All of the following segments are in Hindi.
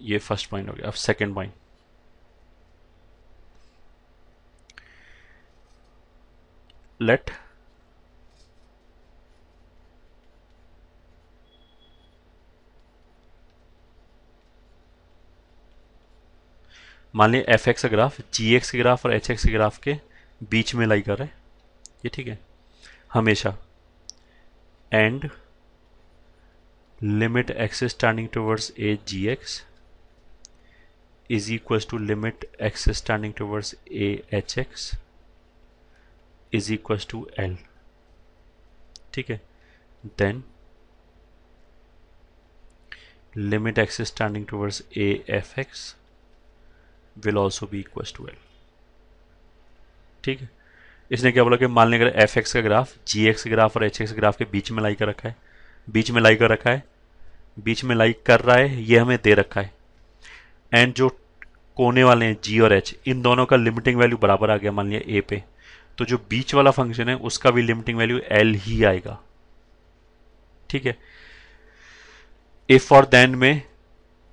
ये फर्स्ट पॉइंट हो गया अब सेकंड पॉइंट लेट मान लें F X graph G X के ग्राफ और एच एक्स के ग्राफ के बीच में लाई कर रहे ये ठीक है हमेशा and limit X standing towards A G X is equals to limit x standing towards a h x is equals to l ठीक है then limit x standing towards a f x will also be equals to l ठीक है इसने क्या बोला कि मान लें अगर एफ एक्स का ग्राफ जी एक्स ग्राफ और एच एक्स ग्राफ के बीच में लाई कर रखा है बीच में लाई कर रखा है बीच में लाई कर रहा है ये हमें दे रखा है एंड जो कोने वाले हैं जी और एच इन दोनों का लिमिटिंग वैल्यू बराबर आ गया मान लिया ए पे तो जो बीच वाला फंक्शन है उसका भी लिमिटिंग वैल्यू एल ही आएगा ठीक है इफ और देन में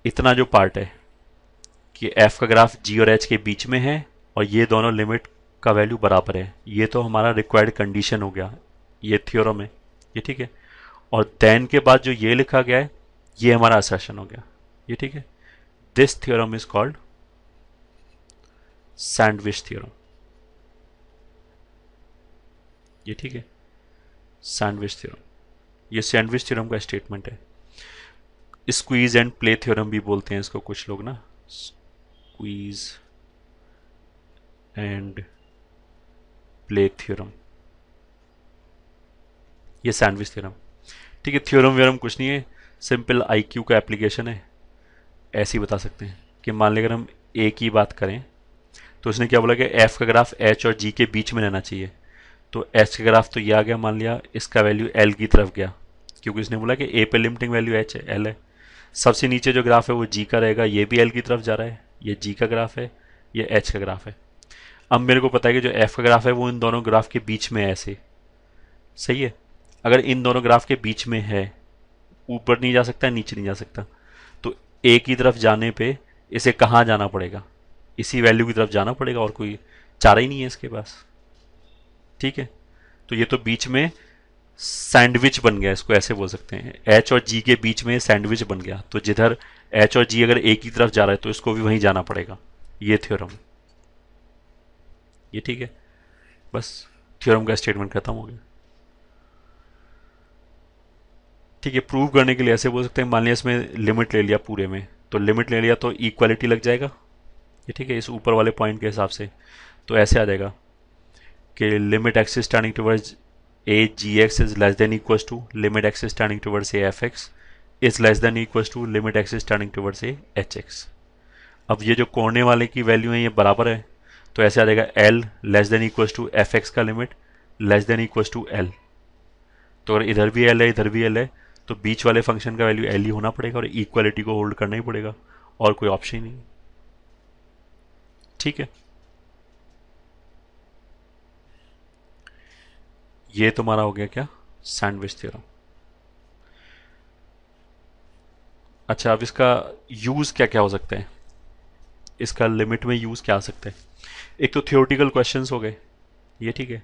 इतना जो पार्ट है कि एफ का ग्राफ जी और एच के बीच में है और ये दोनों लिमिट का वैल्यू बराबर है ये तो हमारा रिक्वायर्ड कंडीशन हो गया ये थ्योरम है ये ठीक है और देन के बाद जो ये लिखा गया है ये हमारा असेशन हो गया ये ठीक है this theorem is called sandwich theorem ये ठीक है सैंडविच theorem ये सैंडविच theorem का स्टेटमेंट है स्क्वीज एंड प्ले theorem भी बोलते हैं इसको कुछ लोग ना squeeze एंड प्ले थ्योरम ये सैंडविच थ्योरम ठीक है थ्योरम व्योरम कुछ नहीं है सिंपल आईक्यू का एप्लीकेशन है ऐसे ही बता सकते हैं कि मान लेकर हम ए की बात करें तो उसने क्या बोला कि एफ़ का ग्राफ एच और जी के बीच में रहना चाहिए तो एच का ग्राफ तो ये आ गया मान लिया इसका वैल्यू एल की तरफ गया क्योंकि इसने बोला कि ए पे लिमिटिंग वैल्यू एच है एल है सबसे नीचे जो ग्राफ है वो जी का रहेगा ये भी एल की तरफ जा रहा है ये जी का ग्राफ है ये एच का ग्राफ है अब मेरे को पता है कि जो एफ़ का ग्राफ है वो इन दोनों ग्राफ के बीच में ऐसे सही है अगर इन दोनों ग्राफ के बीच में है ऊपर नहीं जा सकता नीचे नहीं जा सकता ए की तरफ जाने पे इसे कहाँ जाना पड़ेगा इसी वैल्यू की तरफ जाना पड़ेगा और कोई चारा ही नहीं है इसके पास ठीक है तो ये तो बीच में सैंडविच बन गया इसको ऐसे बोल सकते हैं एच और जी के बीच में सैंडविच बन गया तो जिधर एच और जी अगर ए की तरफ जा रहा है तो इसको भी वहीं जाना पड़ेगा ये थ्योरम ये ठीक है बस थ्योरम का स्टेटमेंट खत्म हो गया ठीक है प्रूव करने के लिए ऐसे बोल सकते हैं मान लिया इसमें लिमिट ले लिया पूरे में तो लिमिट ले लिया तो इक्वालिटी लग जाएगा ये ठीक है इस ऊपर वाले पॉइंट के हिसाब से तो ऐसे आ जाएगा कि limit X is standing towards A G X is less than equal to limit X is standing towards A F X is less than equal to limit X is standing towards A H X अब ये जो कोने वाले की वैल्यू है ये बराबर है तो ऐसे आ जाएगा L less than equal to F X का limit less than equal to L तो अगर इधर भी एल है इधर भी एल है तो बीच वाले फंक्शन का वैल्यू एल ही होना पड़ेगा और इक्वालिटी को होल्ड करना ही पड़ेगा और कोई ऑप्शन ही नहीं ठीक है ये तुम्हारा हो गया क्या सैंडविच थ्योरम अच्छा अब इसका यूज़ क्या क्या हो सकते हैं इसका लिमिट में यूज़ क्या आ सकता है एक तो थियोरटिकल क्वेश्चंस हो गए ये ठीक है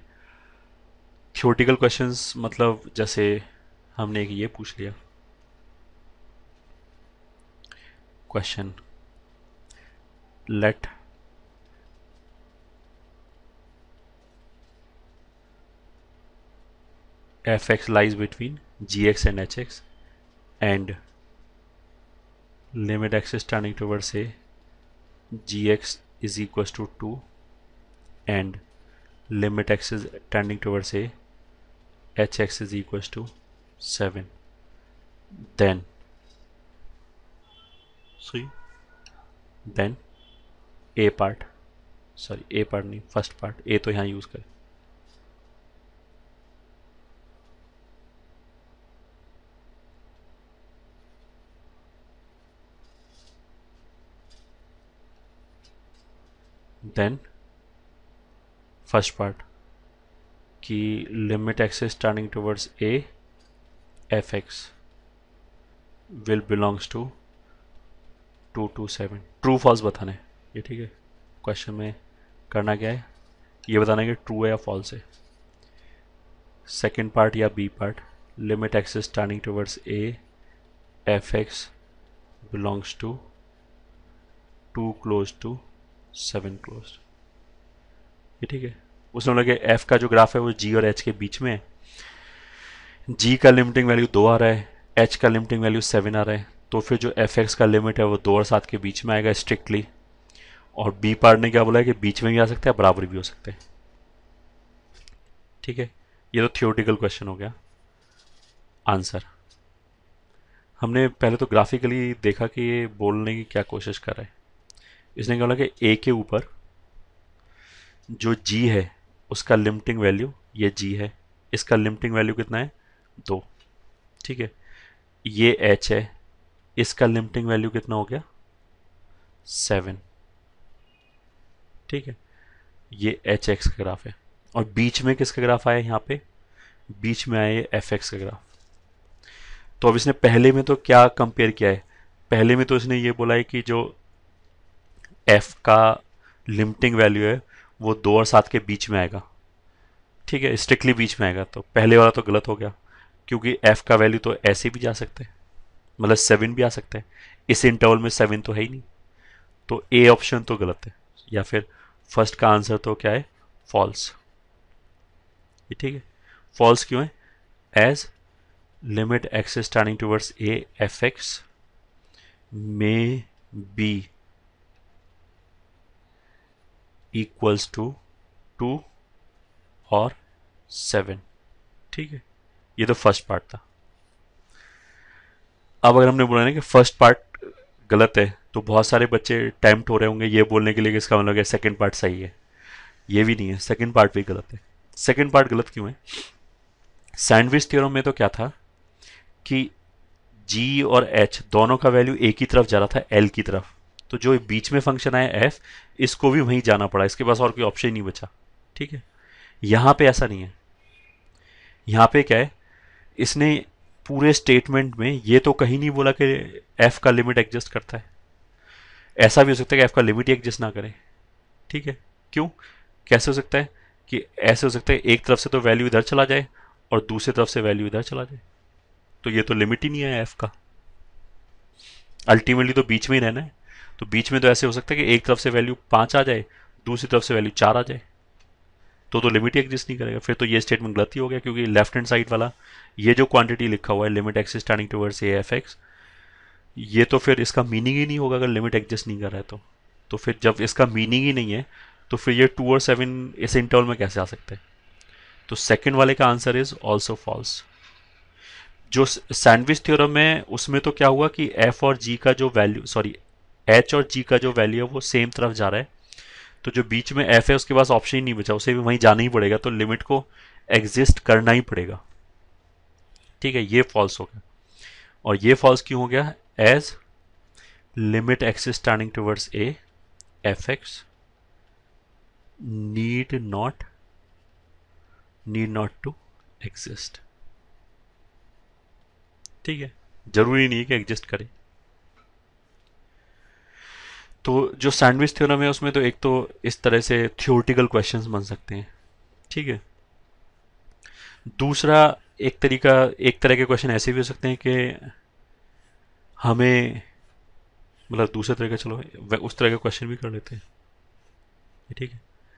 थियोटिकल क्वेश्चंस मतलब जैसे हमने एक ये पूछ लिया question let F X lies between G X and H X and limit X is turning toward से G X is equal to two and limit X is turning toward से H X is equal to 7 then see then a part sorry A part नहीं फर्स्ट पार्ट ए तो यहाँ यूज़ करें देन फर्स्ट पार्ट की limit X is turning towards A fx will belongs to 227 true false बताने ये ठीक है क्वेश्चन में करना क्या है ये बताना है कि ट्रू है या फॉल्स है सेकेंड पार्ट या B part limit X is turning towards A F X belongs to two close to seven close ये ठीक है उसने बोला कि एफ का जो ग्राफ है वो जी और एच के बीच में है जी का लिमिटिंग वैल्यू दो आ रहा है एच का लिमिटिंग वैल्यू सेवन आ रहा है तो फिर जो एफ एक्स का लिमिट है वो दो और सात के बीच में आएगा स्ट्रिक्टली और बी पार्ट ने क्या बोला है कि बीच में भी आ सकता है बराबर भी हो सकते हैं ठीक है ये तो थियोटिकल क्वेश्चन हो गया आंसर हमने पहले तो ग्राफिकली देखा कि ये बोलने की क्या कोशिश कर रहा है इसने क्या बोला कि ए के ऊपर जो जी है उसका लिमिटिंग वैल्यू ये जी है इसका लिमिटिंग वैल्यू कितना है दो ठीक है ये एच है इसका लिमिटिंग वैल्यू कितना हो गया सेवन ठीक है ये एच एक्स का ग्राफ है और बीच में किसका ग्राफ आया यहाँ पे बीच में आया एफ एक्स का ग्राफ तो अब इसने पहले में तो क्या कंपेयर किया है पहले में तो इसने ये बोला है कि जो एफ का लिमिटिंग वैल्यू है वो दो और सात के बीच में आएगा ठीक है स्ट्रिक्टली बीच में आएगा तो पहले वाला तो गलत हो गया क्योंकि एफ़ का वैल्यू तो ऐसे भी जा सकता है मतलब सेवन भी आ सकता है इस इंटरवल में सेवन तो है ही नहीं तो ए ऑप्शन तो गलत है या फिर फर्स्ट का आंसर तो क्या है फॉल्स ये ठीक है फॉल्स क्यों है as limit X starting towards A F X may be equals to two और सेवन ठीक है ये तो फर्स्ट पार्ट था अब अगर हमने बोला ना कि फर्स्ट पार्ट गलत है तो बहुत सारे बच्चे टैम्प्ट हो रहे होंगे ये बोलने के लिए कि इसका मतलब क्या सेकेंड पार्ट सही है ये भी नहीं है सेकेंड पार्ट भी गलत है सेकेंड पार्ट गलत क्यों है सैंडविच थियोरम में तो क्या था कि जी और एच दोनों का वैल्यू ए की तरफ जा रहा था एल की तरफ तो जो बीच में फंक्शन आया एफ इसको भी वहीं जाना पड़ा इसके पास और कोई ऑप्शन ही नहीं बचा ठीक है यहाँ पे ऐसा नहीं है यहाँ पे क्या है इसने पूरे स्टेटमेंट में ये तो कहीं नहीं बोला कि एफ़ का लिमिट एग्जिस्ट करता है ऐसा भी हो सकता है कि एफ़ का लिमिट ही एडजस्ट ना करे ठीक है क्यों कैसे हो सकता है कि ऐसे हो सकता है एक तरफ से तो वैल्यू इधर चला जाए और दूसरी तरफ से वैल्यू इधर चला जाए तो ये तो लिमिट ही नहीं है एफ़ का अल्टीमेटली तो बीच में ही रहना है तो बीच में तो ऐसे हो सकता है कि एक तरफ से वैल्यू पाँच आ जाए दूसरी तरफ से वैल्यू चार आ जाए तो तो लिमिट एग्जिस्ट नहीं करेगा फिर तो ये स्टेटमेंट गलत ही हो गया क्योंकि लेफ्ट हैंड साइड वाला ये जो क्वांटिटी लिखा हुआ है limit X turning towards A F X ये तो फिर इसका मीनिंग ही नहीं होगा अगर लिमिट एग्जिस्ट नहीं कर रहा है तो तो फिर जब इसका मीनिंग ही नहीं है तो फिर ये टू और सेवन इस इंटरवल में कैसे आ सकते हैं तो सेकेंड वाले का आंसर इज ऑल्सो फॉल्स जो सैंडविच थ्योरम है उसमें तो क्या हुआ कि एफ और जी का जो वैल्यू सॉरी एच और जी का जो वैल्यू है वो सेम तरफ जा रहा है तो जो बीच में एफ है उसके पास ऑप्शन ही नहीं बचा उसे भी वहीं जाना ही पड़ेगा तो लिमिट को एग्जिस्ट करना ही पड़ेगा ठीक है ये फॉल्स हो गया और ये फॉल्स क्यों हो गया as limit X is turning towards A F X need not need not to exist ठीक है जरूरी नहीं है कि एग्जिस्ट करें तो जो सैंडविच थ्योरम है उसमें तो एक तो इस तरह से थियोरटिकल क्वेश्चंस बन सकते हैं ठीक है दूसरा एक तरीका एक तरह के क्वेश्चन ऐसे भी हो सकते हैं कि हमें मतलब दूसरे तरह का चलो उस तरह के क्वेश्चन भी कर लेते हैं ठीक है